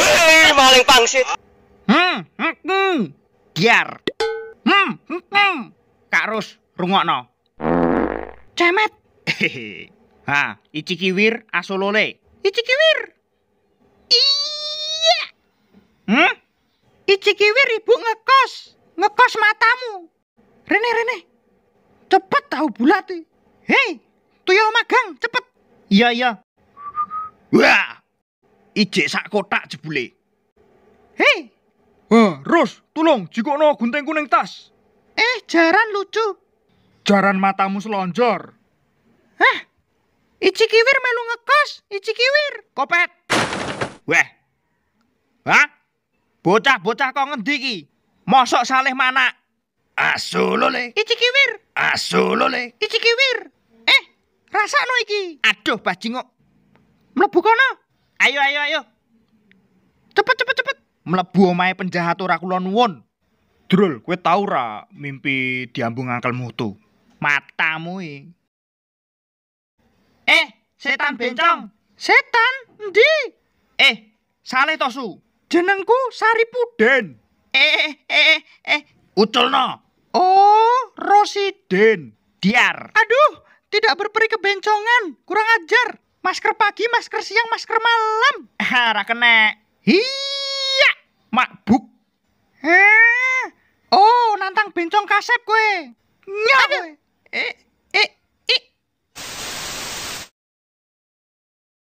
Ih, maling pangsit. Hmm, Biar. Hmm, hmm, Kak Rus, rungokno. Cemet. Ha, iki kiwir asolole. Iki kiwir. Iya. Hmm? Iki kiwir ibu ngekos. Ngekos matamu. Rene, Rene. Cepet tahu bulat. Hei, tuyul magang, cepet. Iya, iya. Wah. Ijek sak kotak jebule. Hei. Wah, Ros, tulung no gunting kuning tas. Eh, jaran lucu. Jaran matamu selonjor. Hah? Ici kiwir melu ngekos, ici kiwir. Kopet. Weh. Hah? Bocah-bocah kau ngendi iki? Mosok saleh mana? Asu lo le. Ici kiwir. Asu lo le. Ici kiwir. Eh, rasakno iki. Aduh, bajingok. Mlebu kono. Ayo ayo ayo. Cepet cepet cepet. Melebu omahe penjahat ora kula nuwun. Drul, kowe tau ra mimpi diambung angkel mutu? Matamu e. Eh, setan bencong. Setan? Endi? Eh, sale tosu. Jenengku Sari Saripuden. Eh, eh, eh, eh, eh. Uculno. Oh, Rosiden. Diar. Aduh, tidak berperi kebencongan. Kurang ajar masker pagi, masker siang, masker malam. Ora kena. Iya, makbuk. Eh. Oh, nantang bencong kasep kue, Nyok Eh,